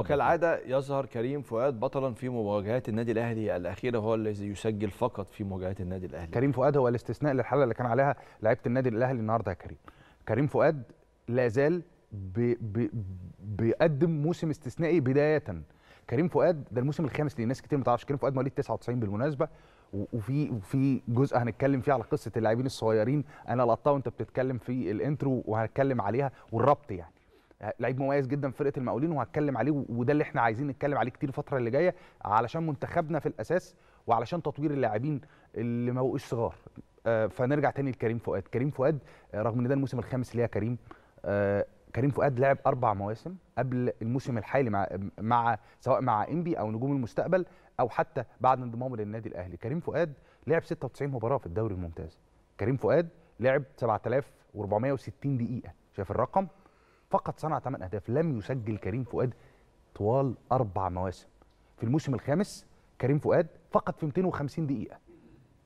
وكالعادة يظهر كريم فؤاد بطلا في مواجهات النادي الأهلي الأخيرة هو الذي يسجل فقط في مواجهات النادي الأهلي كريم فؤاد هو الاستثناء للحالة اللي كان عليها لعيبة النادي الأهلي النهاردة يا كريم كريم فؤاد لا زال بي بي بيقدم موسم استثنائي بداية كريم فؤاد ده الموسم الخامس لناس كتير ما تعرفش كريم فؤاد مواليد 99 بالمناسبة وفي وفي جزء هنتكلم فيه على قصة اللاعبين الصغيرين أنا لقطتها وأنت بتتكلم في الانترو وهنتكلم عليها والربط يعني لعيب مميز جدا في فرقه المقاولين وهتكلم عليه وده اللي احنا عايزين نتكلم عليه كتير الفتره اللي جايه علشان منتخبنا في الاساس وعلشان تطوير اللاعبين اللي ما بقوش صغار آه، فنرجع تاني لكريم فؤاد كريم فؤاد آه، رغم ان ده الموسم الخامس ليا كريم آه، كريم فؤاد لعب اربع مواسم قبل الموسم الحالي مع مع سواء مع انبي او نجوم المستقبل او حتى بعد انضمامه للنادي الاهلي كريم فؤاد لعب 96 مباراه في الدوري الممتاز كريم فؤاد لعب 7460 دقيقه شايف الرقم فقط صنع 8 اهداف لم يسجل كريم فؤاد طوال اربع مواسم في الموسم الخامس كريم فؤاد فقط في 250 دقيقه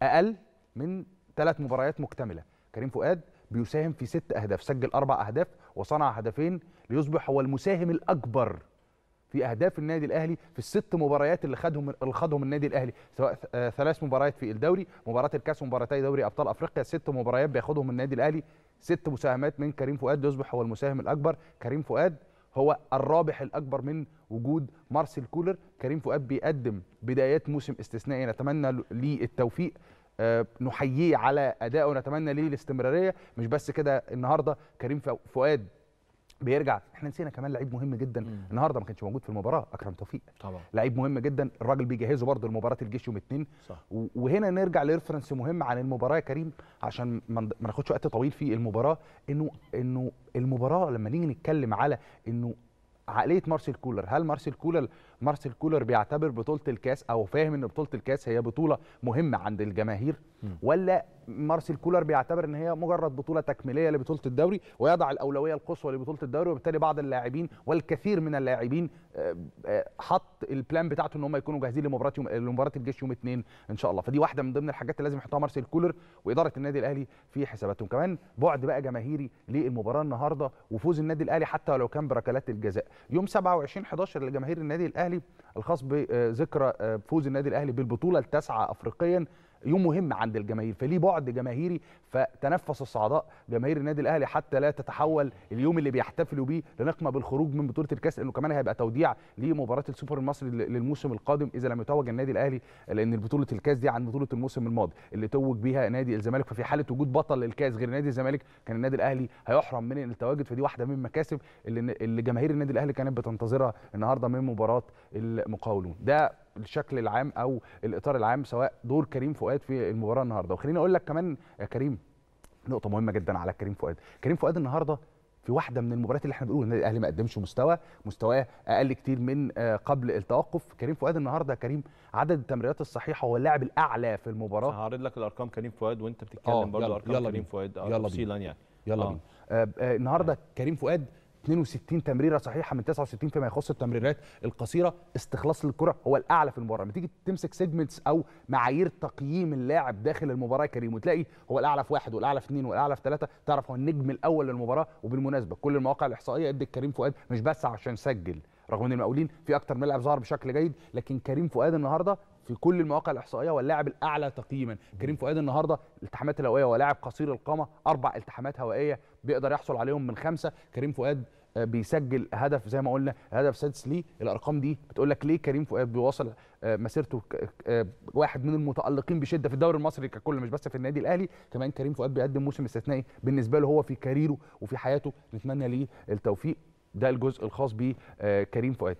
اقل من ثلاث مباريات مكتمله كريم فؤاد بيساهم في ست اهداف سجل اربع اهداف وصنع هدفين ليصبح هو المساهم الاكبر في اهداف النادي الاهلي في الست مباريات اللي خدهم اللي خدهم النادي الاهلي سواء آه، ثلاث مباريات في الدوري مباراه الكاس ومباراتي دوري ابطال افريقيا ست مباريات بياخدهم النادي الاهلي ست مساهمات من كريم فؤاد يصبح هو المساهم الاكبر كريم فؤاد هو الرابح الاكبر من وجود مارسيل كولر كريم فؤاد بيقدم بدايات موسم استثنائي نتمنى ليه التوفيق آه، نحييه على ادائه نتمنى ليه الاستمراريه مش بس كده النهارده كريم فؤاد بيرجع احنا نسينا كمان لعيب مهم جدا مم. النهارده ما كانش موجود في المباراه اكرم توفيق طبعا لعيب مهم جدا الراجل بيجهزه برضه لمباراه الجيش يوم الاثنين وهنا نرجع لريفرنس مهم عن المباراه يا كريم عشان ما ناخدش وقت طويل في المباراه انه انه المباراه لما نيجي نتكلم على انه عقليه مارسيل كولر هل مارسيل كولر مارسيل كولر بيعتبر بطوله الكاس او فاهم ان بطوله الكاس هي بطوله مهمه عند الجماهير ولا مارسيل كولر بيعتبر ان هي مجرد بطوله تكميليه لبطوله الدوري ويضع الاولويه القصوى لبطوله الدوري وبالتالي بعض اللاعبين والكثير من اللاعبين آه، آه، حط البلان بتاعته ان هم يكونوا جاهزين لمباراه يوم لمباراه الجيش يوم 2 ان شاء الله فدي واحده من ضمن الحاجات اللي لازم يحطها مارسيل كولر واداره النادي الاهلي في حساباتهم كمان بعد بقى جماهيري للمباراه النهارده وفوز النادي الاهلي حتى لو كان بركلات الجزاء يوم 27 11 لجماهير النادي الاهلي الخاص بذكرى آه، فوز النادي الاهلي بالبطوله التاسعه افريقيا يوم مهم عند الجماهير فليه بعد جماهيري فتنفس الصعداء جماهير النادي الاهلي حتى لا تتحول اليوم اللي بيحتفلوا بيه لنقمه بالخروج من بطوله الكاس لانه كمان هيبقى توديع لمباراه السوبر المصري للموسم القادم اذا لم يتوج النادي الاهلي لان بطوله الكاس دي عن بطوله الموسم الماضي اللي توج بيها نادي الزمالك ففي حاله وجود بطل للكاس غير نادي الزمالك كان النادي الاهلي هيحرم من التواجد فدي واحده من المكاسب اللي جماهير النادي الاهلي كانت بتنتظرها النهارده من مباراه المقاولون ده الشكل العام او الاطار العام سواء دور كريم فؤاد في المباراه النهارده وخليني اقول لك كمان يا كريم نقطه مهمه جدا على كريم فؤاد كريم فؤاد النهارده في واحده من المباريات اللي احنا بنقول النادي الاهلي ما قدمش مستوى مستواه اقل كتير من آه، قبل التوقف كريم فؤاد النهارده كريم عدد التمريرات الصحيحه هو اللاعب الاعلى في المباراه هعرض لك الارقام كريم فؤاد وانت بتتكلم آه، برضه ارقام يلا كريم فؤاد آه، يلا تفصيلا يعني يلا آه. بينا آه النهارده كريم فؤاد 62 تمريره صحيحه من 69 فيما يخص التمريرات القصيره استخلاص للكره هو الاعلى في المباراه لما تيجي تمسك سيجمنتس او معايير تقييم اللاعب داخل المباراه كريم وتلاقي هو الاعلى في واحد والاعلى في اثنين والاعلى في ثلاثه تعرف هو النجم الاول للمباراه وبالمناسبه كل المواقع الاحصائيه ادت كريم فؤاد مش بس عشان سجل رغم ان المقاولين في اكتر من لاعب ظهر بشكل جيد لكن كريم فؤاد النهارده في كل المواقع الاحصائيه واللاعب الاعلى تقييما كريم فؤاد النهارده الالتحامات الهوائيه ولاعب قصير القامه اربع التحامات هوائيه بيقدر يحصل عليهم من خمسه كريم فؤاد آه، بيسجل هدف زي ما قلنا هدف سادس ليه الارقام دي بتقول لك ليه كريم فؤاد بيواصل آه، مسيرته آه، واحد من المتالقين بشده في الدوري المصري ككل مش بس في النادي الاهلي كمان كريم فؤاد بيقدم موسم استثنائي بالنسبه له هو في كاريره وفي حياته نتمنى ليه التوفيق ده الجزء الخاص بكريم فؤاد